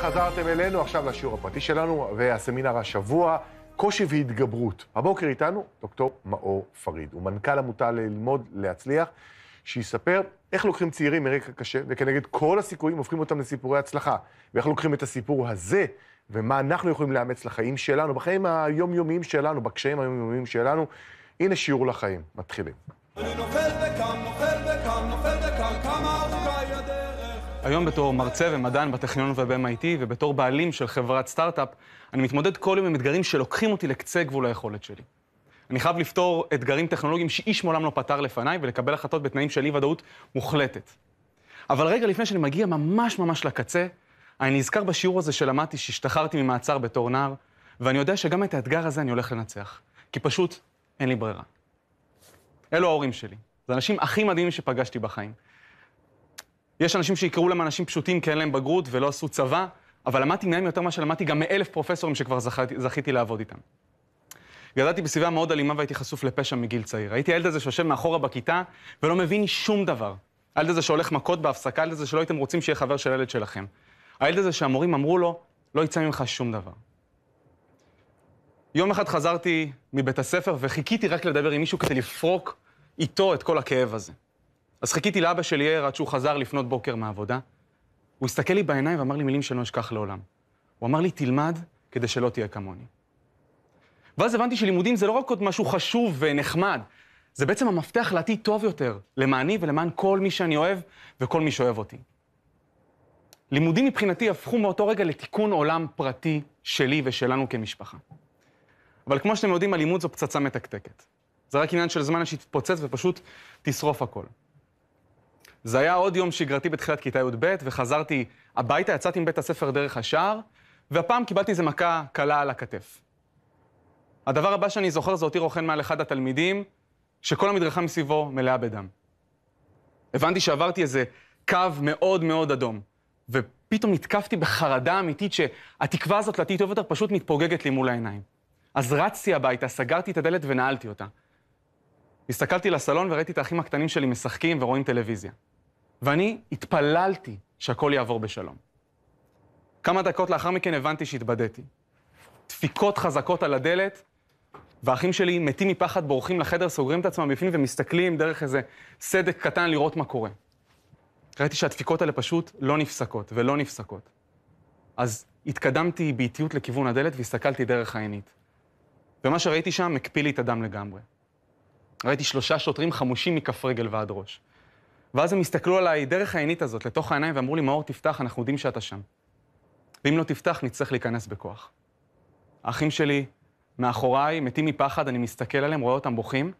שחזרתם אלינו עכשיו לשיעור הפרטי שלנו והסמינר השבוע, קושי והתגברות. הבוקר איתנו דוקטור מאור פריד, הוא מנכ"ל עמותה ללמוד להצליח, שיספר איך לוקחים צעירים מרקע קשה וכנגד כל הסיכויים הופכים אותם לסיפורי הצלחה, ואיך לוקחים את הסיפור הזה ומה אנחנו יכולים לאמץ לחיים שלנו, בחיים היומיומיים שלנו, בקשיים היומיומיים שלנו. הנה שיעור לחיים, מתחילים. אני נופל וקם, נופל וקם, נופל וקם, כמה ארוכה היום בתור מרצה ומדען בטכניון וב-MIT ובתור בעלים של חברת סטארט-אפ, אני מתמודד כל יום עם אתגרים שלוקחים אותי לקצה גבול היכולת שלי. אני חייב לפתור אתגרים טכנולוגיים שאיש מעולם לא פתר לפניי ולקבל החלטות בתנאים של אי-ודאות מוחלטת. אבל רגע לפני שאני מגיע ממש ממש לקצה, אני נזכר בשיעור הזה שלמדתי שהשתחררתי ממעצר בתור נער, ואני יודע שגם את האתגר הזה אני הולך לנצח, כי פשוט אין לי ברירה. אלו ההורים שלי. זה האנשים הכי מדהימים שפגשתי בחיים. יש אנשים שיקראו להם אנשים פשוטים כי אין להם בגרות ולא עשו צבא, אבל למדתי מהם יותר ממה שלמדתי גם מאלף פרופסורים שכבר זכיתי, זכיתי לעבוד איתם. גדלתי בסביבה מאוד אלימה והייתי חשוף לפשע מגיל צעיר. הייתי הילד הזה שיושב מאחורה בכיתה ולא מבין שום דבר. הילד הזה שהולך מכות בהפסקה, הילד הזה שלא הייתם רוצים שיהיה חבר של הילד שלכם. הילד הזה שהמורים אמרו לו, לא יצא ממך שום דבר. יום אחד חזרתי מבית הספר וחיכיתי רק לדבר עם מישהו כדי לפרוק איתו את כל הכאב הזה. אז חיכיתי לאבא שלי ער עד שהוא חזר לפנות בוקר מהעבודה. הוא הסתכל לי בעיניים ואמר לי מילים שלא אשכח לעולם. הוא אמר לי, תלמד כדי שלא תהיה כמוני. ואז הבנתי שלימודים זה לא רק עוד משהו חשוב ונחמד, זה בעצם המפתח לעתיד טוב יותר, למעני ולמען כל מי שאני אוהב וכל מי שאוהב אותי. לימודים מבחינתי הפכו מאותו רגע לתיקון עולם פרטי שלי ושלנו כמשפחה. אבל כמו שאתם יודעים, הלימוד זו פצצה מתקתקת. זה רק עניין של זמן שהיא תתפוצץ ופשוט תשרוף הכל. זה היה עוד יום שגרתי בתחילת כיתה י"ב, וחזרתי הביתה, יצאתי מבית הספר דרך השער, והפעם קיבלתי איזה מכה קלה על הכתף. הדבר הבא שאני זוכר זה אותי רוכן מעל אחד התלמידים, שכל המדרכה מסביבו מלאה בדם. הבנתי שעברתי איזה קו מאוד מאוד אדום, ופתאום נתקפתי בחרדה אמיתית שהתקווה הזאת לעתיד טוב יותר פשוט מתפוגגת לי מול העיניים. אז רצתי הביתה, סגרתי את הדלת ונעלתי אותה. הסתכלתי לסלון וראיתי את האחים הקטנים שלי משחקים ורואים טלוויזיה. ואני התפללתי שהכל יעבור בשלום. כמה דקות לאחר מכן הבנתי שהתבדיתי. דפיקות חזקות על הדלת, והאחים שלי מתים מפחד, בורחים לחדר, סוגרים את עצמם בפנים ומסתכלים דרך איזה סדק קטן לראות מה קורה. ראיתי שהדפיקות האלה פשוט לא נפסקות ולא נפסקות. אז התקדמתי באיטיות לכיוון הדלת והסתכלתי דרך העינית. ומה שראיתי שם הקפיא לי את הדם לגמרי. ראיתי שלושה שוטרים חמושים מכף רגל ועד ראש. ואז הם הסתכלו עליי דרך העינית הזאת, לתוך העיניים, ואמרו לי, מאור, תפתח, אנחנו יודעים שאתה שם. ואם לא תפתח, נצטרך להיכנס בכוח. האחים שלי מאחוריי, מתים מפחד, אני מסתכל עליהם, רואה אותם בוכים,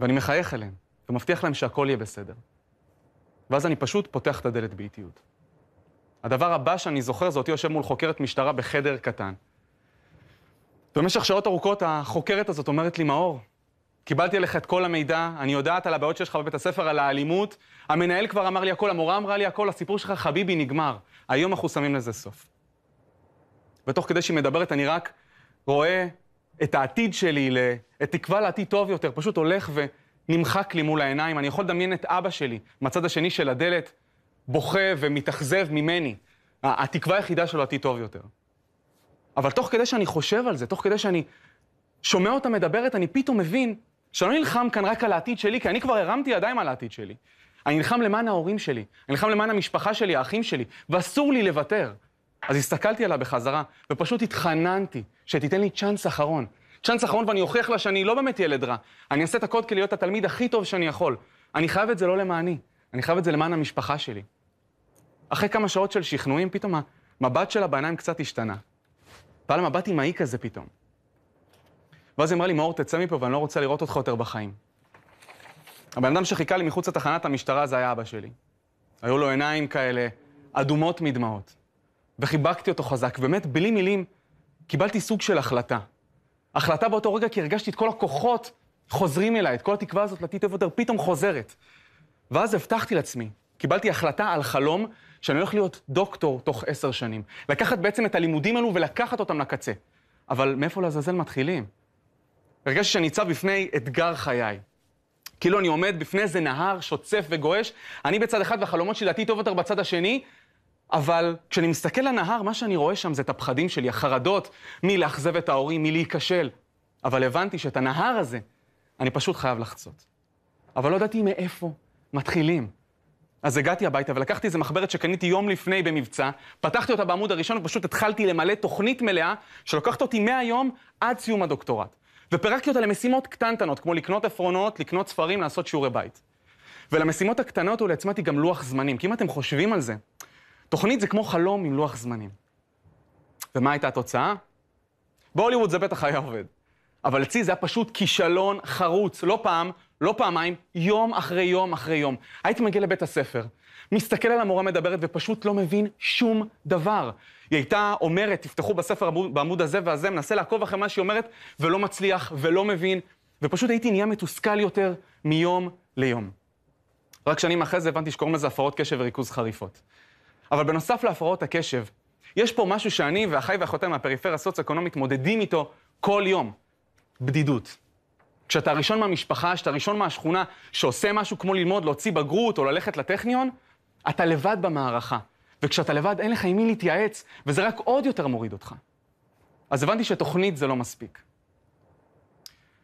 ואני מחייך אליהם, ומבטיח להם שהכל יהיה בסדר. ואז אני פשוט פותח את הדלת באיטיות. הדבר הבא שאני זוכר זה אותי יושב מול חוקרת משטרה בחדר קטן. במשך שעות ארוכות החוקרת הזאת אומרת לי, מאור, קיבלתי עליך את כל המידע, אני יודעת על הבעיות שיש לך בבית הספר, על האלימות. המנהל כבר אמר לי הכל, המורה אמרה לי הכל, הסיפור שלך, חביבי, נגמר. היום אנחנו שמים לזה סוף. ותוך כדי שהיא מדברת, אני רק רואה את העתיד שלי, את תקווה לעתיד טוב יותר, פשוט הולך ונמחק לי מול העיניים. אני יכול לדמיין את אבא שלי, מהצד השני של הדלת, בוכה ומתאכזב ממני. התקווה היחידה שלו עתיד טוב יותר. אבל תוך כדי שאני חושב על זה, תוך כדי שאני שומע אותה מדברת, אני פתאום מבין שאני לא נלחם כאן רק על העתיד שלי, כי אני כבר הרמתי ידיים על העתיד שלי. אני נלחם למען ההורים שלי, אני נלחם למען המשפחה שלי, האחים שלי, ואסור לי לוותר. אז הסתכלתי עליה בחזרה, ופשוט התחננתי שתיתן לי צ'אנס אחרון. צ'אנס אחרון ואני אוכיח לה שאני לא באמת ילד רע. אני אעשה את הקוד כדי להיות התלמיד הכי טוב שאני יכול. אני חייב את זה לא למעני, אני חייב את זה למען המשפחה שלי. אחרי כמה שעות של שכנועים, פתאום המבט שלה בעיניים קצת השתנה. פעל מבט אמהי כזה פתאום. ואז היא אמרה לי, מאור, תצא מפה ואני לא רוצה לראות אותך יותר בחיים. הבן אדם שחיכה לי מחוץ לתחנת המשטרה זה היה אבא שלי. היו לו עיניים כאלה אדומות מדמעות. וחיבקתי אותו חזק, באמת, בלי מילים, קיבלתי סוג של החלטה. החלטה באותו רגע כי הרגשתי את כל הכוחות חוזרים אליי, את כל התקווה הזאת לעתיד טוב יותר פתאום חוזרת. ואז הבטחתי לעצמי, קיבלתי החלטה על חלום שאני הולך להיות דוקטור תוך עשר שנים. לקחת בעצם את הלימודים האלו ולקחת אותם לקצה. אבל מאיפה לעזאזל מתחילים? הרגשתי שאני ניצב בפני אתגר חיי. כאילו אני עומד בפני איזה נהר שוצף וגועש, אני בצד אחד והחלומות שלי לעתיד טוב יותר בצד השני, אבל כשאני מסתכל לנהר, מה שאני רואה שם זה את הפחדים שלי, החרדות מלאכזב את ההורים, מלהיכשל. אבל הבנתי שאת הנהר הזה אני פשוט חייב לחצות. אבל לא ידעתי מאיפה מתחילים. אז הגעתי הביתה ולקחתי איזה מחברת שקניתי יום לפני במבצע, פתחתי אותה בעמוד הראשון ופשוט התחלתי למלא תוכנית מלאה שלוקחת אותי מהיום עד סיום הדוקטורט. ופירקתי אותה למשימות קטנטנות, כמו לקנות עפרונות, לקנות ספרים, לעשות שיעורי בית. ולמשימות הקטנות ולעצמתי גם לוח זמנים, כי אם אתם חושבים על זה, תוכנית זה כמו חלום עם לוח זמנים. ומה הייתה התוצאה? בהוליווד זה בטח היה עובד. אבל אצלי זה היה פשוט כישלון חרוץ, לא פעם, לא פעמיים, יום אחרי יום אחרי יום. הייתי מגיע לבית הספר, מסתכל על המורה מדברת ופשוט לא מבין שום דבר. היא הייתה אומרת, תפתחו בספר בעמוד הזה והזה, מנסה לעקוב אחרי מה שהיא אומרת, ולא מצליח ולא מבין, ופשוט הייתי נהיה מתוסכל יותר מיום ליום. רק שנים אחרי זה הבנתי שקוראים לזה הפרעות קשב וריכוז חריפות. אבל בנוסף להפרעות הקשב, יש פה משהו שאני ואחיי ואחיותיי מהפריפריה הסוציו-אקונומית מודדים איתו כל יום. בדידות. כשאתה הראשון מהמשפחה, כשאתה הראשון מהשכונה, שעושה משהו כמו ללמוד, להוציא בגרות או ללכת לטכניון, אתה לבד במערכה. וכשאתה לבד, אין לך עם מי להתייעץ, וזה רק עוד יותר מוריד אותך. אז הבנתי שתוכנית זה לא מספיק.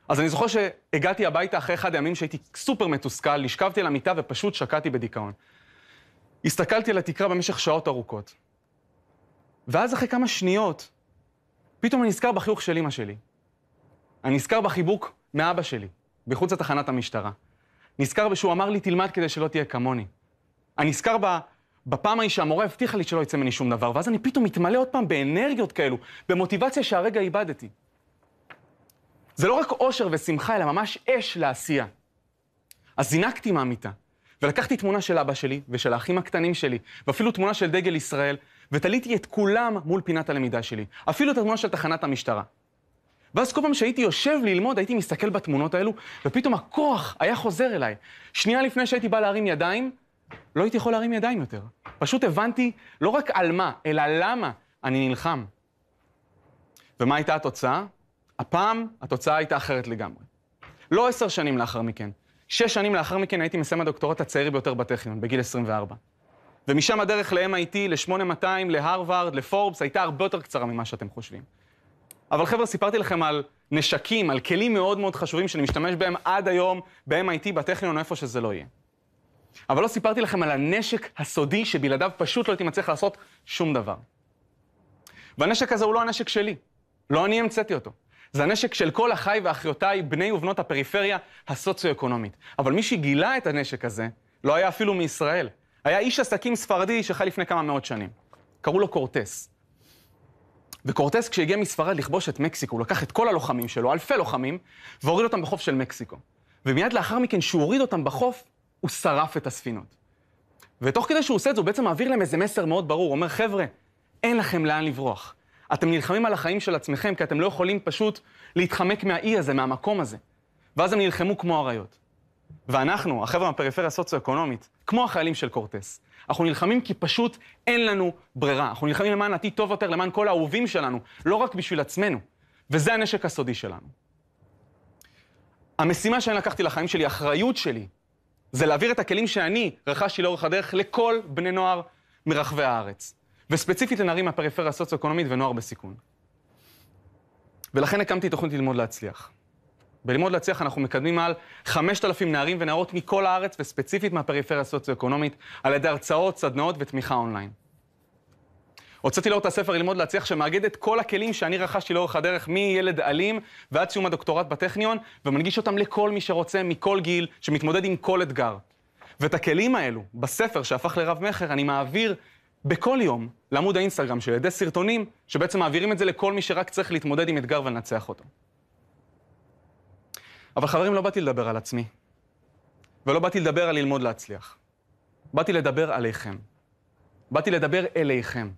אז אני זוכר שהגעתי הביתה אחרי אחד הימים שהייתי סופר מתוסכל, נשכבתי על המיטה ופשוט שקעתי בדיכאון. הסתכלתי על התקרה במשך שעות ארוכות. ואז אחרי כמה שניות, פתאום אני נזכר בחיוך של אימא שלי. אני נזכר בחיבוק מאבא שלי, מחוץ לתחנת המשטרה. נזכר בשהוא אמר לי, תלמד כדי שלא תהיה כמוני. אני נזכר ב... בפעם ההיא שהמורה הבטיחה לי שלא יצא ממני שום דבר, ואז אני פתאום מתמלא עוד פעם באנרגיות כאלו, במוטיבציה שהרגע איבדתי. זה לא רק אושר ושמחה, אלא ממש אש לעשייה. אז זינקתי מהמיטה, ולקחתי תמונה של אבא שלי ושל האחים הקטנים שלי, ואפילו תמונה של דגל ישראל, ותליתי את כולם מול פינת הלמידה שלי, אפילו את התמונה של תחנת המשטרה. ואז כל פעם שהייתי יושב ללמוד, הייתי מסתכל בתמונות האלו, ופתאום הכוח היה חוזר אליי. שנייה לפני שהייתי בא להרים ידיים, לא הייתי יכול להרים ידיים יותר. פשוט הבנתי לא רק על מה, אלא למה אני נלחם. ומה הייתה התוצאה? הפעם התוצאה הייתה אחרת לגמרי. לא עשר שנים לאחר מכן, שש שנים לאחר מכן הייתי מסיים הדוקטורט הצעיר ביותר בטכניון, בגיל 24. ומשם הדרך ל-MIT, ל-8200, להרווארד, לפורבס, הייתה הרבה יותר קצרה ממה שאתם חושבים. אבל חבר'ה, סיפרתי לכם על נשקים, על כלים מאוד מאוד חשובים שאני משתמש בהם עד היום ב-MIT, בטכניון, או איפה שזה לא יהיה. אבל לא סיפרתי לכם על הנשק הסודי שבלעדיו פשוט לא הייתי מצליח לעשות שום דבר. והנשק הזה הוא לא הנשק שלי, לא אני המצאתי אותו. זה הנשק של כל אחיי ואחיותיי, בני ובנות הפריפריה הסוציו-אקונומית. אבל מי שגילה את הנשק הזה לא היה אפילו מישראל. היה איש עסקים ספרדי שחי לפני כמה מאות שנים. קראו לו קורטס. וקורטס, כשהגיע מספרד לכבוש את מקסיקו, הוא לקח את כל הלוחמים שלו, אלפי לוחמים, והוריד אותם בחוף של מקסיקו. ומיד לאחר מכן, כשהוא הוריד אותם בחוף, הוא שרף את הספינות. ותוך כדי שהוא עושה את זה, הוא בעצם מעביר להם איזה מסר מאוד ברור. הוא אומר, חבר'ה, אין לכם לאן לברוח. אתם נלחמים על החיים של עצמכם, כי אתם לא יכולים פשוט להתחמק מהאי הזה, מהמקום הזה. ואז הם נלחמו כמו אריות. ואנחנו, החבר'ה מהפריפריה הסוציו-אקונומית, כמו החיילים של קורטס, אנחנו נלחמים כי פשוט אין לנו ברירה. אנחנו נלחמים למען עתיד טוב יותר, למען כל האהובים שלנו, לא רק בשביל עצמנו. וזה הנשק הסודי שלנו. המשימה שאני לקחתי לחיים שלי, האחריות שלי, זה להעביר את הכלים שאני רכשתי לאורך הדרך לכל בני נוער מרחבי הארץ. וספציפית לנערים מהפריפריה הסוציו-אקונומית ונוער בסיכון. ולכן הקמתי תוכנית ללמוד להצליח. בלימוד להצליח אנחנו מקדמים מעל 5,000 נערים ונערות מכל הארץ, וספציפית מהפריפריה הסוציו-אקונומית, על ידי הרצאות, סדנאות ותמיכה אונליין. הוצאתי לאור את הספר ללמוד להצליח, שמאגד את כל הכלים שאני רכשתי לאורך הדרך, מילד אלים ועד סיום הדוקטורט בטכניון, ומנגיש אותם לכל מי שרוצה, מכל גיל, שמתמודד עם כל אתגר. ואת הכלים האלו, בספר שהפך לרב-מכר, אני מעביר בכל יום לעמוד האינסטגרם שלי, על ידי סרטונים, שבעצם מעבירים את זה לכל מי שרק צריך להתמודד עם אתגר ולנצח אותו. אבל חברים, לא באתי לדבר על עצמי, ולא באתי לדבר על ללמוד להצליח. באתי לדבר עליכם. באתי לדבר אליכם.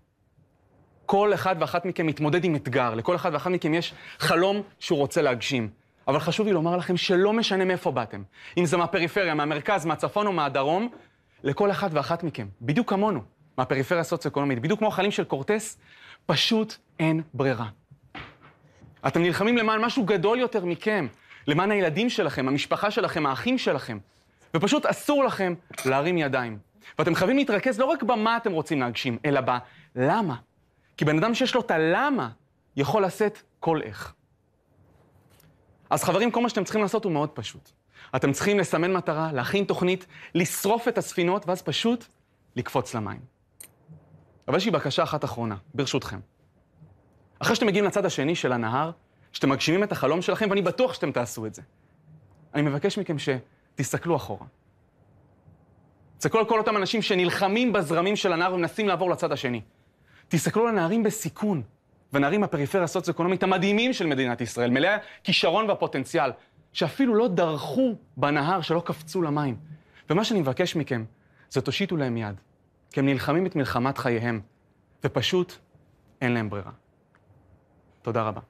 כל אחד ואחת מכם מתמודד עם אתגר, לכל אחד ואחת מכם יש חלום שהוא רוצה להגשים. אבל חשוב לי לומר לכם שלא משנה מאיפה באתם, אם זה מהפריפריה, מהמרכז, מהצפון או מהדרום, לכל אחת ואחת מכם, בדיוק כמונו, מהפריפריה הסוציו-אקונומית, בדיוק כמו החיים של קורטס, פשוט אין ברירה. אתם נלחמים למען משהו גדול יותר מכם, למען הילדים שלכם, המשפחה שלכם, האחים שלכם. ופשוט אסור לכם להרים ידיים. ואתם חייבים להתרכז לא רק במה אתם רוצים להגשים, אלא בלמה. כי בן אדם שיש לו את הלמה, יכול לשאת כל איך. אז חברים, כל מה שאתם צריכים לעשות הוא מאוד פשוט. אתם צריכים לסמן מטרה, להכין תוכנית, לשרוף את הספינות, ואז פשוט לקפוץ למים. אבל יש לי בקשה אחת אחרונה, ברשותכם. אחרי שאתם מגיעים לצד השני של הנהר, שאתם מגשימים את החלום שלכם, ואני בטוח שאתם תעשו את זה. אני מבקש מכם שתסתכלו אחורה. תסתכלו על כל אותם אנשים שנלחמים בזרמים של הנער ומנסים לעבור לצד השני. תסתכלו על הנערים בסיכון, והנערים בפריפריה הסוציו-אקונומית המדהימים של מדינת ישראל, מלאי הכישרון והפוטנציאל, שאפילו לא דרכו בנהר, שלא קפצו למים. ומה שאני מבקש מכם, זה תושיטו להם יד, כי הם נלחמים את מלחמת חייהם, ופשוט אין להם ברירה. תודה רבה.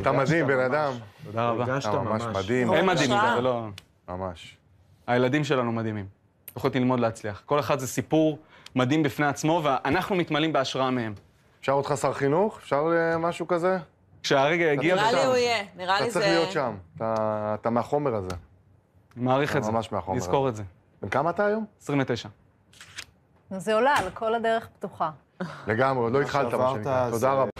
אתה מדהים, בן אדם. תודה רבה. אתה ממש מדהים. הם מדהימים, זה לא... ממש. הילדים שלנו מדהימים. יכולתי ללמוד להצליח. כל אחד זה סיפור מדהים בפני עצמו, ואנחנו מתמלאים בהשראה מהם. אפשר אותך שר חינוך? אפשר אה, משהו כזה? כשהרגע יגיע... נראה לי הוא יהיה, נראה לי זה... אתה צריך להיות שם, אתה מהחומר הזה. מעריך את זה. ממש מהחומר הזה. נזכור את זה. בן כמה אתה היום? 29. זה עולה, כל הדרך פתוחה. לגמרי, עוד לא התחלת, מה שנקרא. תודה רבה.